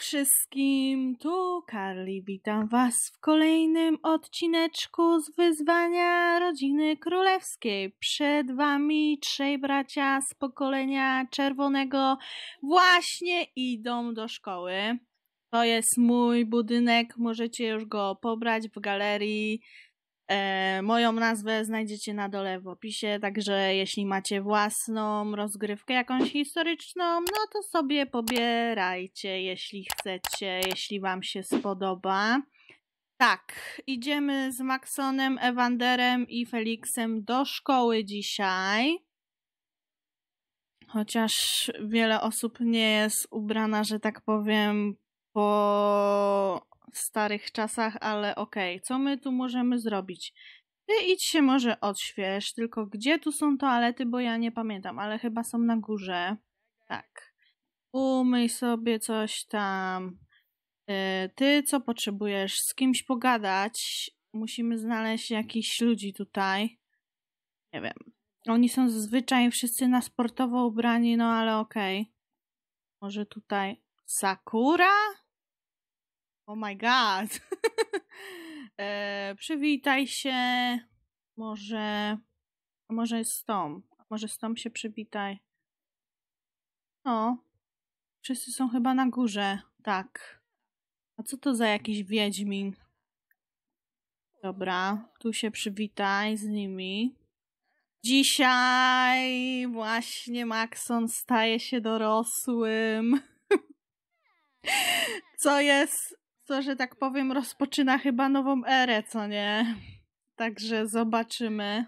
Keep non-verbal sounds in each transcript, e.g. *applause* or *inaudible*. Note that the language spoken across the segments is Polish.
wszystkim, tu Karli, witam Was w kolejnym odcineczku z wyzwania rodziny królewskiej. Przed Wami trzej bracia z pokolenia czerwonego właśnie idą do szkoły. To jest mój budynek, możecie już go pobrać w galerii E, moją nazwę znajdziecie na dole w opisie, także jeśli macie własną rozgrywkę jakąś historyczną, no to sobie pobierajcie, jeśli chcecie, jeśli Wam się spodoba. Tak, idziemy z Maxonem, Ewanderem i Felixem do szkoły dzisiaj. Chociaż wiele osób nie jest ubrana, że tak powiem, po w starych czasach, ale okej, okay, co my tu możemy zrobić? Ty idź się może odśwież, tylko gdzie tu są toalety, bo ja nie pamiętam, ale chyba są na górze. Tak. Umyj sobie coś tam. E, ty co potrzebujesz? Z kimś pogadać? Musimy znaleźć jakichś ludzi tutaj. Nie wiem. Oni są zazwyczaj wszyscy na sportowo ubrani, no ale okej. Okay. Może tutaj Sakura? Oh my god. *laughs* e, przywitaj się. Może. Może z Tom. Może z Tom się przywitaj. No. Wszyscy są chyba na górze. Tak. A co to za jakiś wiedźmin? Dobra, tu się przywitaj z nimi. Dzisiaj właśnie Maxon staje się dorosłym. *laughs* Co jest co, że tak powiem, rozpoczyna chyba nową erę, co nie? Także zobaczymy.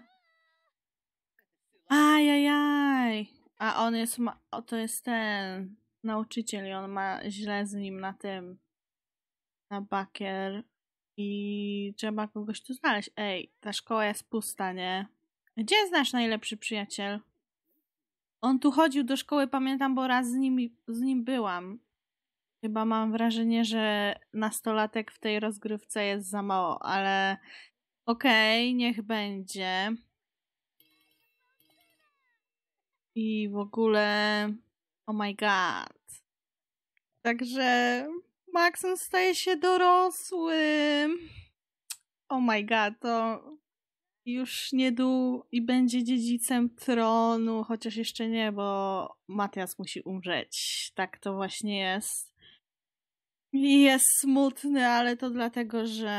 Ajajaj! A on jest, ma- o, to jest ten nauczyciel i on ma źle z nim na tym, na bakier i trzeba kogoś tu znaleźć. Ej, ta szkoła jest pusta, nie? Gdzie znasz najlepszy przyjaciel? On tu chodził do szkoły, pamiętam, bo raz z nim, z nim byłam. Chyba mam wrażenie, że nastolatek w tej rozgrywce jest za mało, ale okej, okay, niech będzie. I w ogóle. Oh my god. Także Maxon staje się dorosły. Oh my god, to już niedługo i będzie dziedzicem tronu, chociaż jeszcze nie, bo Matias musi umrzeć. Tak to właśnie jest. Jest smutny, ale to dlatego, że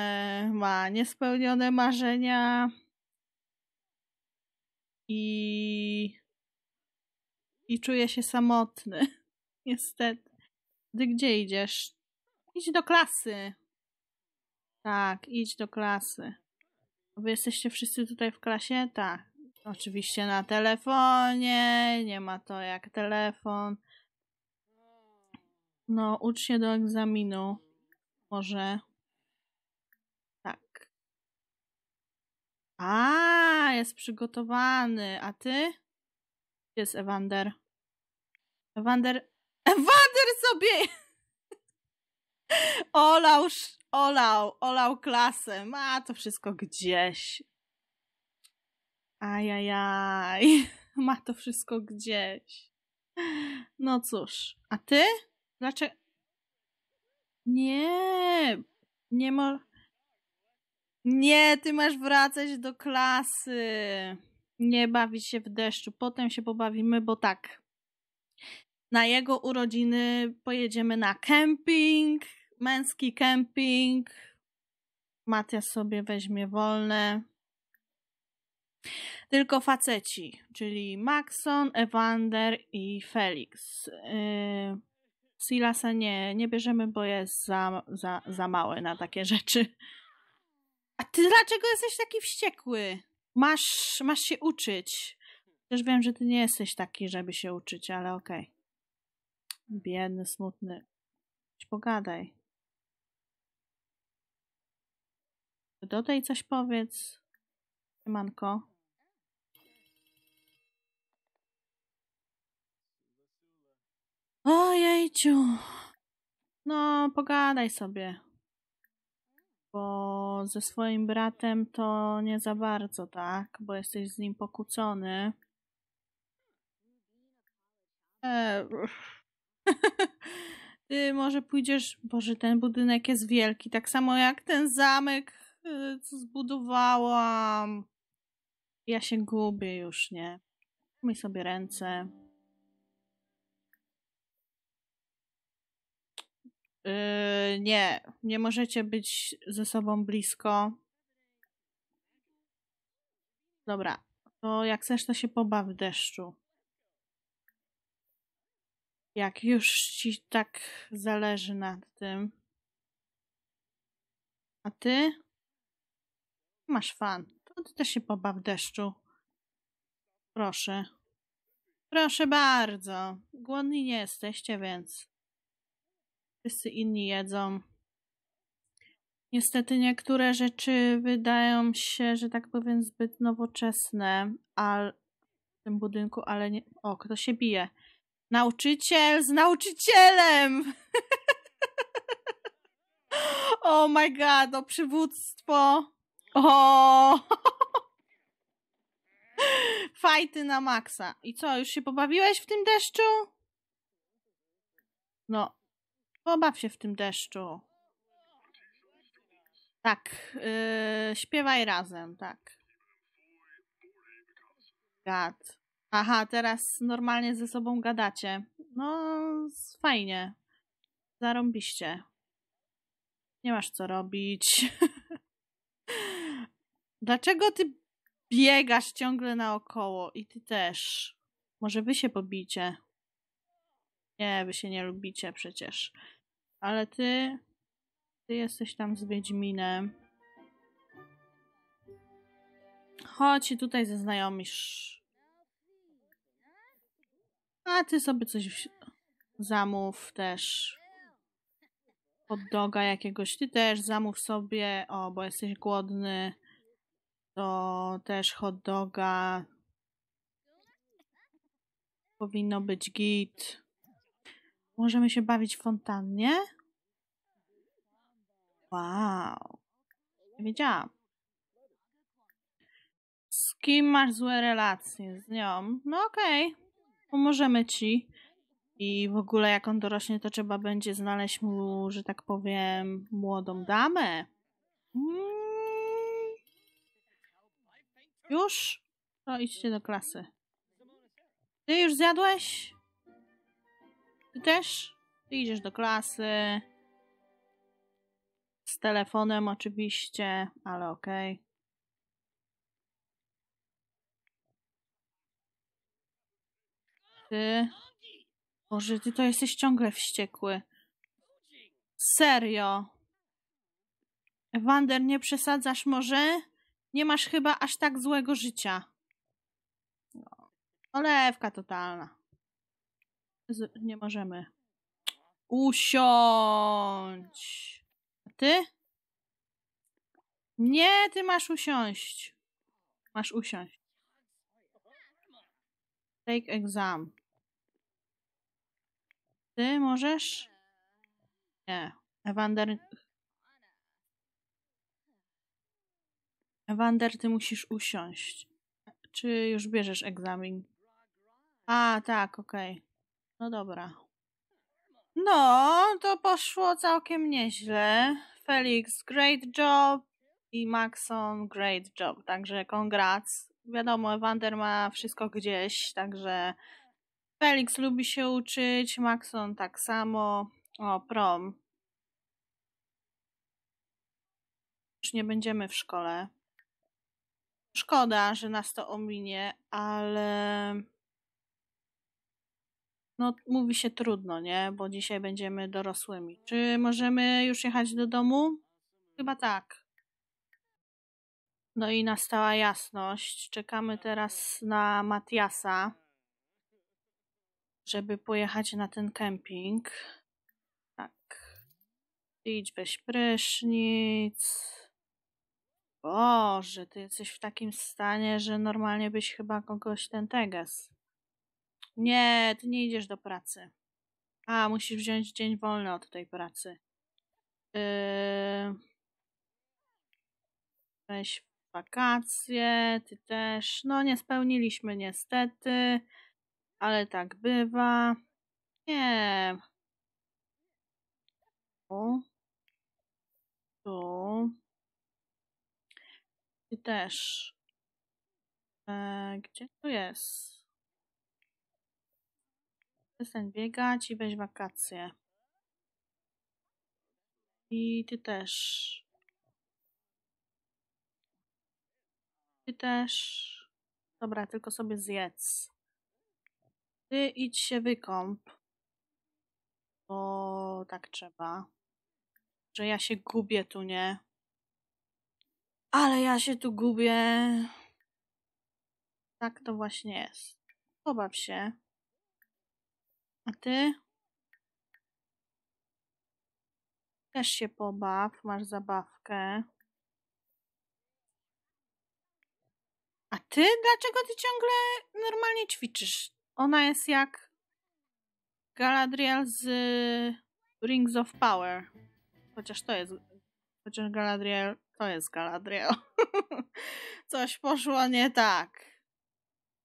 ma niespełnione marzenia i, i czuje się samotny. *laughs* Niestety. Ty gdzie idziesz? Idź do klasy. Tak, idź do klasy. Wy jesteście wszyscy tutaj w klasie? Tak. Oczywiście na telefonie, nie ma to jak telefon. No, ucz się do egzaminu. Może. Tak. A, jest przygotowany. A ty? Gdzie jest Ewander? Ewander. Ewander sobie! *laughs* olał, olał, olał klasę. Ma to wszystko gdzieś. Ajajaj. *laughs* Ma to wszystko gdzieś. No cóż, a ty? Dlaczego? Znaczy, nie, nie ma. Nie, ty masz wracać do klasy. Nie bawić się w deszczu. Potem się pobawimy, bo tak. Na jego urodziny pojedziemy na kemping, męski kemping. Matia sobie weźmie wolne. Tylko faceci, czyli Maxon, Ewander i Felix. Yy Silasa nie, nie bierzemy, bo jest za, za, za mały na takie *laughs* rzeczy. A ty dlaczego jesteś taki wściekły? Masz, masz się uczyć. Też wiem, że ty nie jesteś taki, żeby się uczyć, ale okej. Okay. Biedny, smutny. Pogadaj. Dodaj coś, powiedz. Manko. jejciu. No, pogadaj sobie. Bo ze swoim bratem to nie za bardzo, tak? Bo jesteś z nim pokłócony. Eee, *laughs* Ty może pójdziesz... Boże, ten budynek jest wielki. Tak samo jak ten zamek, e, co zbudowałam. Ja się gubię już, nie? Myj sobie ręce. Yy, nie, nie możecie być ze sobą blisko. Dobra, to jak chcesz, to się pobaw w deszczu. Jak już ci tak zależy nad tym. A ty? Masz fan. To ty też się pobaw w deszczu. Proszę. Proszę bardzo. Głodni nie jesteście, więc. Wszyscy inni jedzą. Niestety niektóre rzeczy wydają się, że tak powiem, zbyt nowoczesne al w tym budynku, ale nie. O, kto się bije? Nauczyciel z nauczycielem! *laughs* oh my god, o no przywództwo! O! *laughs* Fajty na maksa. I co, już się pobawiłeś w tym deszczu? No, Pobaw się w tym deszczu. Tak, yy, śpiewaj razem, tak. Gad. Aha, teraz normalnie ze sobą gadacie. No, fajnie. Zarąbiście. Nie masz co robić. *laughs* Dlaczego ty biegasz ciągle naokoło i ty też? Może wy się pobicie? Nie, wy się nie lubicie przecież. Ale ty... Ty jesteś tam z Wiedźminem. Chodź i tutaj zaznajomisz. A ty sobie coś zamów też. Hot doga jakiegoś. Ty też zamów sobie, o, bo jesteś głodny. To też hot doga. Powinno być git. Możemy się bawić fontannie? Wow. Nie wiedziałam. Z kim masz złe relacje? Z nią? No okej. Okay. Pomożemy ci. I w ogóle jak on dorośnie, to trzeba będzie znaleźć mu, że tak powiem, młodą damę. Mm. Już? To idźcie do klasy. Ty już zjadłeś? Ty też? Ty idziesz do klasy z telefonem oczywiście, ale okej. Okay. Ty... Boże, ty to jesteś ciągle wściekły. Serio. Wander, nie przesadzasz może? Nie masz chyba aż tak złego życia. No. Olewka totalna. Z nie możemy. Usiądź ty? Nie, ty masz usiąść. Masz usiąść. Take exam. Ty możesz? Nie. Ewander... Ewander, ty musisz usiąść. Czy już bierzesz egzamin? A, tak, okej. Okay. No dobra. No, to poszło całkiem nieźle. Felix, great job i Maxon, great job. Także congrats. Wiadomo, Ewander ma wszystko gdzieś, także Felix lubi się uczyć, Maxon tak samo. O, prom. Już nie będziemy w szkole. Szkoda, że nas to ominie, ale no mówi się trudno, nie? Bo dzisiaj będziemy dorosłymi. Czy możemy już jechać do domu? Chyba tak. No i nastała jasność. Czekamy teraz na Matiasa, żeby pojechać na ten kemping. Tak. Idź bez prysznic. Boże, ty jesteś w takim stanie, że normalnie byś chyba kogoś ten teges nie, ty nie idziesz do pracy. A, musisz wziąć dzień wolny od tej pracy. Yy... Weź wakacje, ty też. No, nie spełniliśmy niestety, ale tak bywa. Nie. Tu. Tu. Ty też. E, gdzie tu jest? przestań biegać i weź wakacje. I ty też. Ty też. Dobra, tylko sobie zjedz. Ty idź się wykąp. Bo tak trzeba. Że ja się gubię tu, nie? Ale ja się tu gubię. Tak to właśnie jest. Pobaw się. A ty? Też się pobaw, masz zabawkę. A ty? Dlaczego ty ciągle normalnie ćwiczysz? Ona jest jak Galadriel z y, Rings of Power. Chociaż to jest... Chociaż Galadriel to jest Galadriel. *laughs* Coś poszło nie tak.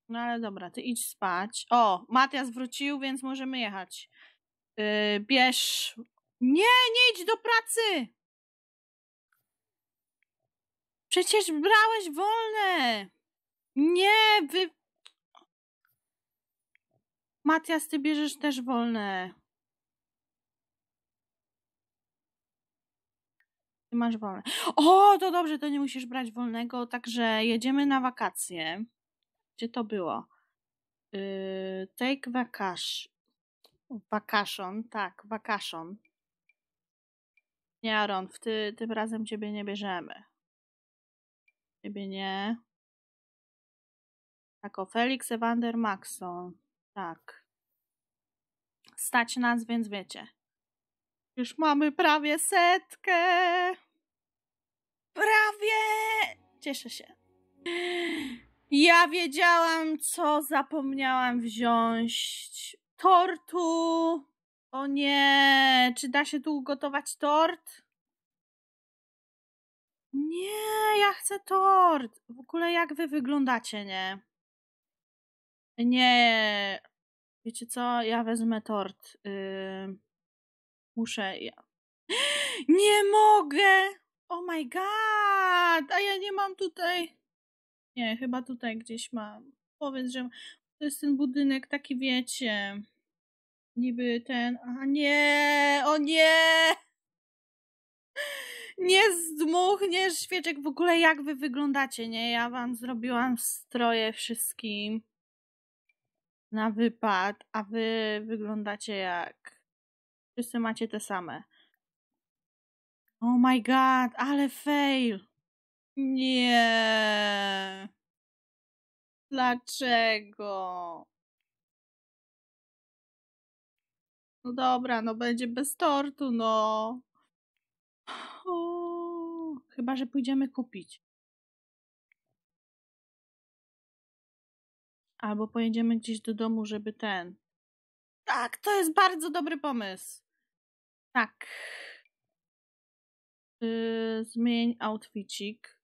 No ale dobra, ty idź spać. O, Matias wrócił, więc możemy jechać. Yy, bierz. Nie, nie idź do pracy! Przecież brałeś wolne! Nie, wy. Matias, ty bierzesz też wolne. Ty masz wolne. O, to dobrze, to nie musisz brać wolnego, także jedziemy na wakacje. Gdzie to było? Yy, take vacation. Vacation, tak, vacation. Nie, Aaron, w ty, tym razem ciebie nie bierzemy. Ciebie nie. Tak, o Felix Evander Maxon. Tak. Stać nas, więc wiecie. Już mamy prawie setkę. Prawie! Cieszę się. Ja wiedziałam, co zapomniałam wziąć. Tortu. O nie, czy da się tu ugotować tort? Nie, ja chcę tort. W ogóle jak wy wyglądacie, nie? Nie. Wiecie co? Ja wezmę tort. Yy... Muszę. Ja... *gasps* Nie mogę! Oh my god! A ja nie mam tutaj. Nie, chyba tutaj gdzieś mam. Powiedz, że to jest ten budynek taki, wiecie, niby ten... A nie! O nie! nie zdmuchniesz świeczek. W ogóle jak wy wyglądacie, nie? Ja wam zrobiłam stroje wszystkim na wypad, a wy wyglądacie jak... Wszyscy macie te same. Oh my god, ale fail! Nie. Dlaczego? No dobra, no będzie bez tortu, no. O, chyba, że pójdziemy kupić. Albo pojedziemy gdzieś do domu, żeby ten. Tak, to jest bardzo dobry pomysł. Tak. Yy, zmień outfitik.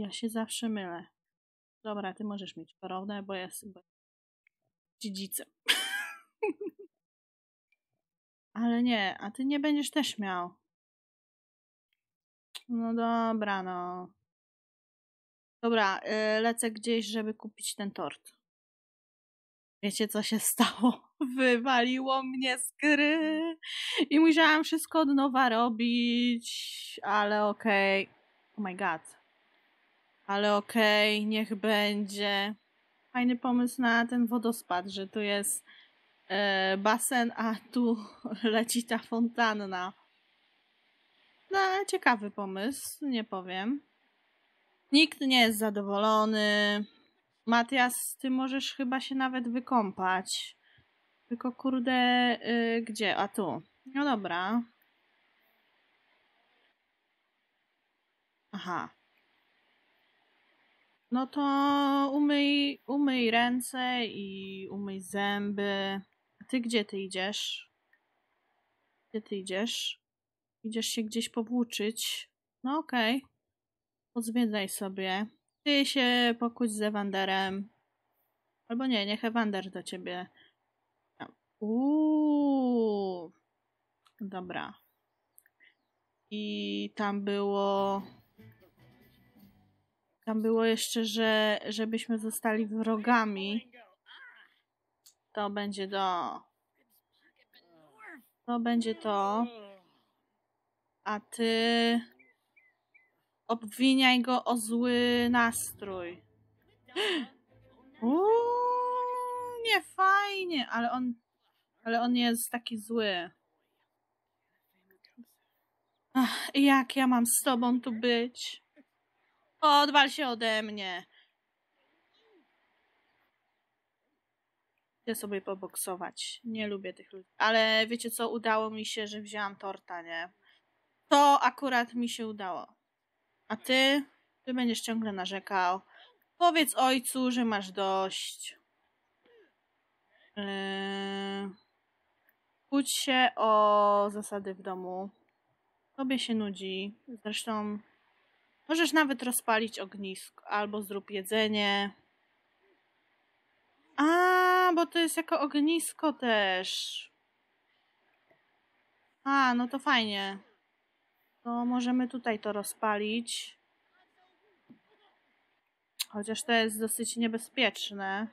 Ja się zawsze mylę. Dobra, ty możesz mieć porowne, bo jest bo... dziedzicem. *laughs* Ale nie, a ty nie będziesz też miał. No dobra, no. Dobra, yy, lecę gdzieś, żeby kupić ten tort. Wiecie, co się stało? *laughs* Wywaliło mnie z gry i musiałam wszystko od nowa robić, ale okej. Okay. Oh my god ale okej, okay, niech będzie. Fajny pomysł na ten wodospad, że tu jest e, basen, a tu *laughs* leci ta fontanna. No, ciekawy pomysł, nie powiem. Nikt nie jest zadowolony. Matias, ty możesz chyba się nawet wykąpać. Tylko kurde, y, gdzie? A tu. No dobra. Aha no to umyj, umyj ręce i umyj zęby. A ty gdzie ty idziesz? Gdzie ty idziesz? Idziesz się gdzieś powłóczyć? No okej. Okay. Pozwiedzaj sobie. Ty się pokuć z Ewanderem. Albo nie, niech Ewander do ciebie. Uuu. Dobra. I tam było tam było jeszcze, że żebyśmy zostali wrogami. To będzie do. To będzie to. A ty obwiniaj go o zły nastrój. *gasps* Uuu, nie fajnie, ale on, ale on jest taki zły. Ach, jak ja mam z tobą tu być? Odwal się ode mnie. Chcę sobie poboksować. Nie lubię tych ludzi. Ale wiecie co? Udało mi się, że wzięłam torta, nie? To akurat mi się udało. A ty? Ty będziesz ciągle narzekał. Powiedz ojcu, że masz dość. Yy... Kłóć się o zasady w domu. Tobie się nudzi. Zresztą Możesz nawet rozpalić ognisko albo zrób jedzenie. A, bo to jest jako ognisko też. A, no to fajnie. To możemy tutaj to rozpalić. Chociaż to jest dosyć niebezpieczne.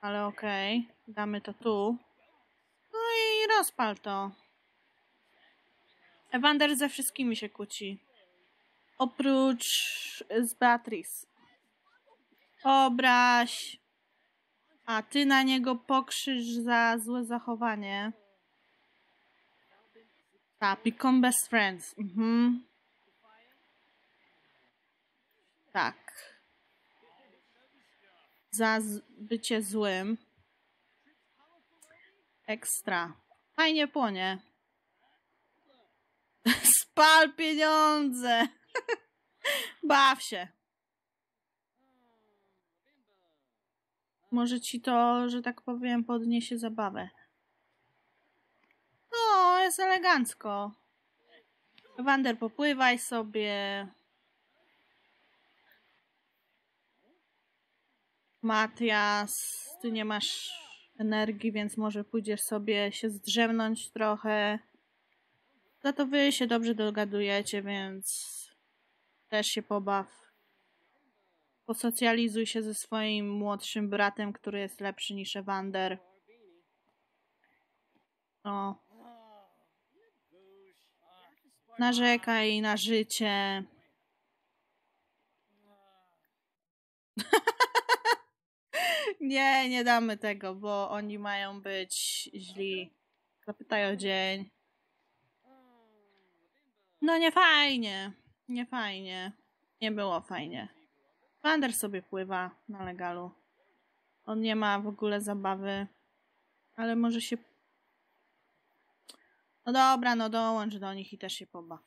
Ale okej, okay. damy to tu. No i rozpal to. Ewander ze wszystkimi się kłóci oprócz y, z Beatrice. Obraź. A ty na niego pokrzyż za złe zachowanie. Tak, become best friends. Mhm. Tak. Za bycie złym. Ekstra. Fajnie płonie. *laughs* Spal pieniądze! Baw się. Może ci to, że tak powiem, podniesie zabawę. No, jest elegancko. Wander, popływaj sobie. Matias, ty nie masz energii, więc może pójdziesz sobie się zdrzemnąć trochę. Za to wy się dobrze dogadujecie, więc też się pobaw. Posocjalizuj się ze swoim młodszym bratem, który jest lepszy niż Ewander. No. Narzekaj na życie. *laughs* nie, nie damy tego, bo oni mają być źli. Zapytaj o dzień. No nie fajnie. Nie fajnie. Nie było fajnie. Wander sobie pływa na legalu. On nie ma w ogóle zabawy, ale może się. No dobra, no dołącz do nich i też się pobaw.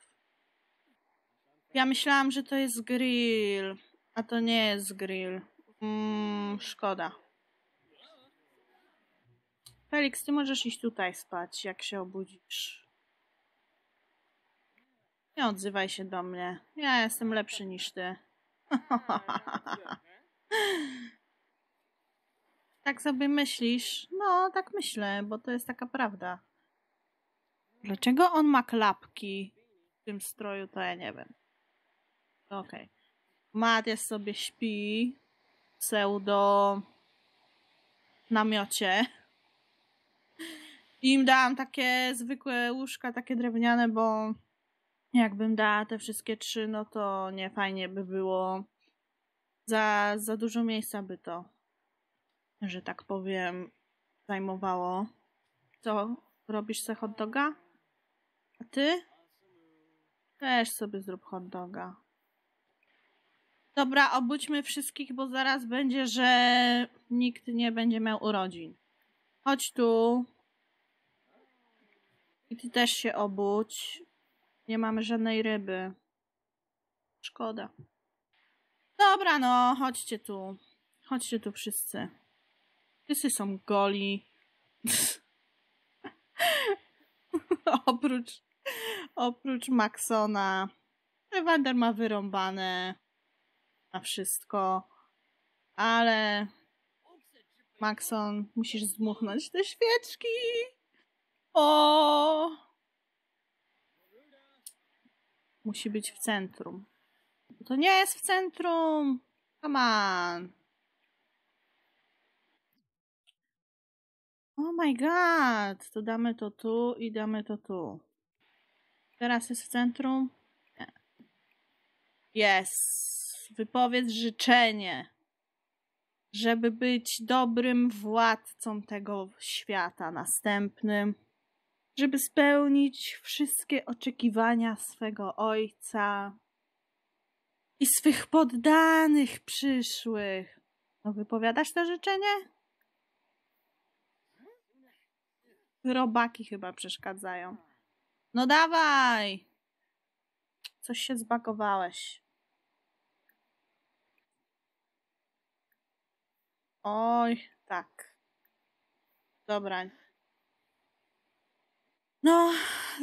Ja myślałam, że to jest grill, a to nie jest grill. Mm, szkoda. Felix, ty możesz iść tutaj spać, jak się obudzisz. Nie odzywaj się do mnie. Ja jestem lepszy niż ty. *laughs* tak sobie myślisz? No, tak myślę, bo to jest taka prawda. Dlaczego on ma klapki w tym stroju, to ja nie wiem. Okej. Okay. Matias sobie śpi w pseudo namiocie. I im dałam takie zwykłe łóżka, takie drewniane, bo jakbym dała te wszystkie trzy, no to nie fajnie by było. Za, za dużo miejsca by to, że tak powiem, zajmowało. Co? Robisz se hot doga? A ty? Też sobie zrób hot doga. Dobra, obudźmy wszystkich, bo zaraz będzie, że nikt nie będzie miał urodzin. Chodź tu. I ty też się obudź. Nie mamy żadnej ryby. Szkoda. Dobra, no, chodźcie tu. Chodźcie tu wszyscy. Wszyscy są goli. *laughs* oprócz, oprócz Maxona. Ewander ma wyrąbane na wszystko. Ale Maxon, musisz zdmuchnąć te świeczki. O! Musi być w centrum. No to nie jest w centrum. Come on. Oh my god. To damy to tu i damy to tu. Teraz jest w centrum. Jest. Wypowiedz życzenie, żeby być dobrym władcą tego świata następnym żeby spełnić wszystkie oczekiwania swego ojca i swych poddanych przyszłych. No, wypowiadasz to życzenie? Robaki chyba przeszkadzają. No dawaj! Coś się zbakowałeś. Oj, tak. Dobra, no,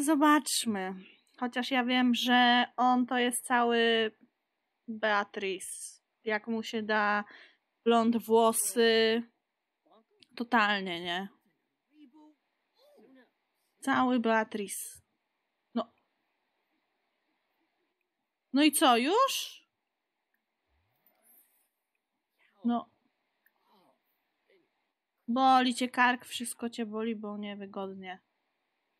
zobaczmy. Chociaż ja wiem, że on to jest cały Beatrice. Jak mu się da blond włosy. Totalnie, nie? Cały Beatrice. No. No i co, już? No. Boli cię kark, wszystko cię boli, bo niewygodnie.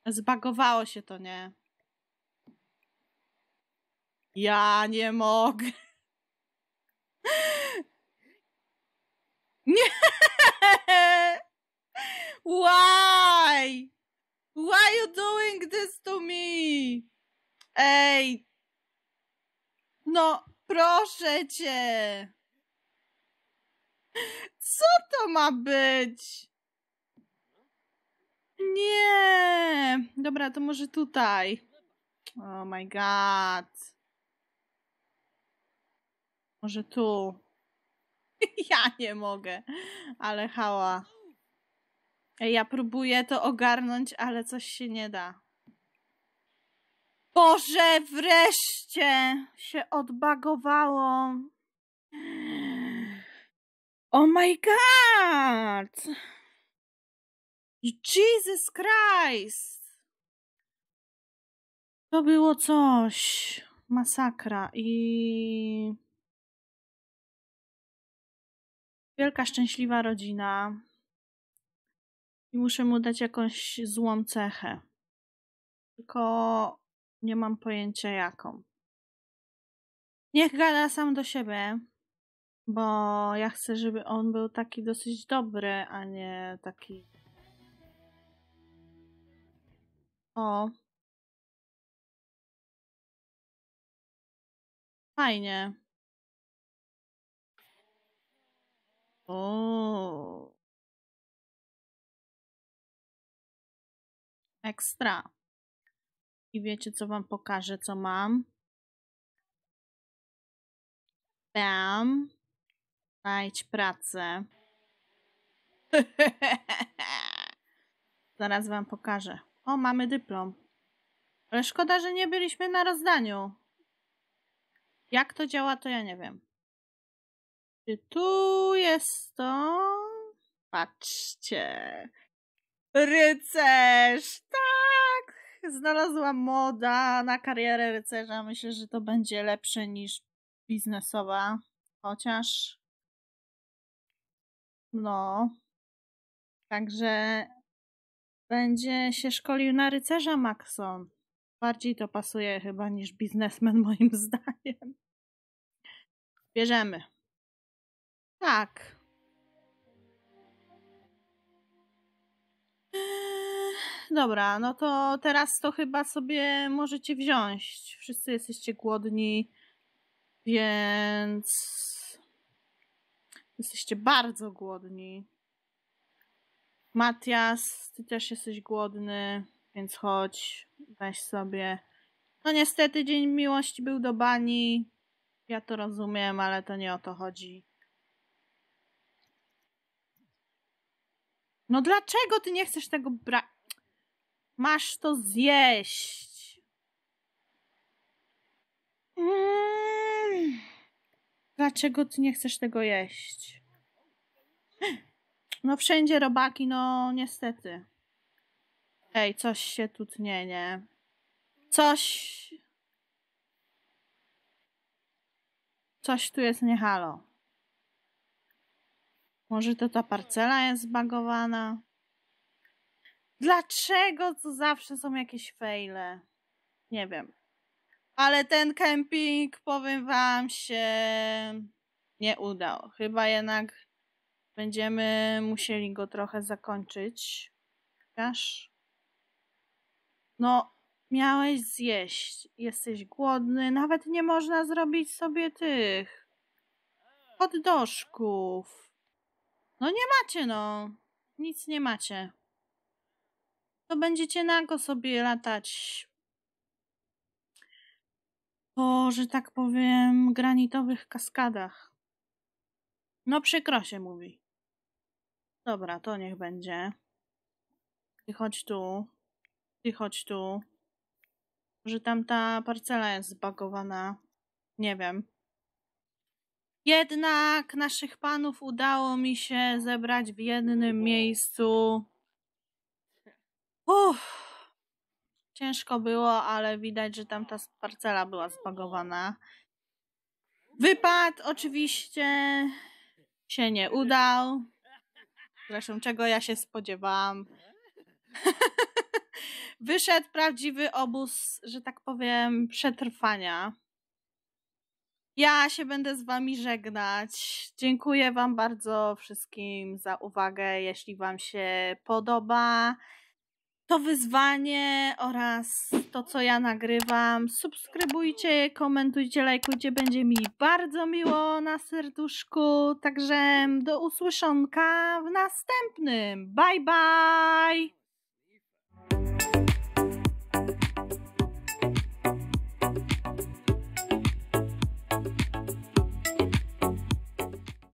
Zbagowało się to, nie? Ja nie mogę. Nie! Why? Why you doing this to me? Ej! No, proszę cię! Co to ma być? nie! Dobra, to może tutaj. Oh my god. Może tu. *laughs* ja nie mogę. Ale hała. Ja próbuję to ogarnąć, ale coś się nie da. Boże, wreszcie się odbagowało. *gasps* Oh my god! Jesus Christ! To było coś. Masakra i. Wielka szczęśliwa rodzina. I muszę mu dać jakąś złą cechę. Tylko nie mam pojęcia jaką. Niech gada sam do siebie, bo ja chcę, żeby on był taki dosyć dobry, a nie taki O. Fajnie. O. Ekstra. I wiecie, co wam pokażę, co mam? Tam. Znajdź pracę. *laughs* Zaraz wam pokażę. O, mamy dyplom. Ale szkoda, że nie byliśmy na rozdaniu. Jak to działa, to ja nie wiem. Czy tu jest to? Patrzcie. Rycerz! Tak! Znalazłam moda na karierę rycerza. Myślę, że to będzie lepsze niż biznesowa. Chociaż. No. Także będzie się szkolił na rycerza Maxon. Bardziej to pasuje chyba niż biznesmen *laughs* moim zdaniem. Bierzemy. Tak. Eee, dobra, no to teraz to chyba sobie możecie wziąć. Wszyscy jesteście głodni, więc jesteście bardzo głodni. Matias, ty też jesteś głodny, więc chodź, weź sobie. No niestety Dzień Miłości był do bani. Ja to rozumiem, ale to nie o to chodzi. No dlaczego ty nie chcesz tego brać? Masz to zjeść. Mm. Dlaczego ty nie chcesz tego jeść? No wszędzie robaki, no niestety. Ej, coś się tu tnie, nie? Coś... Coś tu jest niehalo. Może to ta parcela jest zbagowana? Dlaczego to zawsze są jakieś fejle? Nie wiem. Ale ten kemping, powiem wam, się nie udał. Chyba jednak Będziemy musieli go trochę zakończyć. Pokaż. No, miałeś zjeść. Jesteś głodny. Nawet nie można zrobić sobie tych poddoszków. No nie macie, no. Nic nie macie. To będziecie nago sobie latać po, że tak powiem, granitowych kaskadach. No przykro się mówi. Dobra, to niech będzie. Ty chodź tu. Ty chodź tu. Może tam ta parcela jest zbagowana. Nie wiem. Jednak naszych panów udało mi się zebrać w jednym miejscu. Uff. Ciężko było, ale widać, że tam ta parcela była zbagowana. Wypadł oczywiście się nie udał. Zresztą czego ja się spodziewałam. *laughs* Wyszedł prawdziwy obóz, że tak powiem, przetrwania. Ja się będę z Wami żegnać. Dziękuję Wam bardzo wszystkim za uwagę. Jeśli Wam się podoba, to wyzwanie oraz to, co ja nagrywam. Subskrybujcie, komentujcie, lajkujcie, będzie mi bardzo miło na serduszku. Także do usłyszonka w następnym. Bye bye!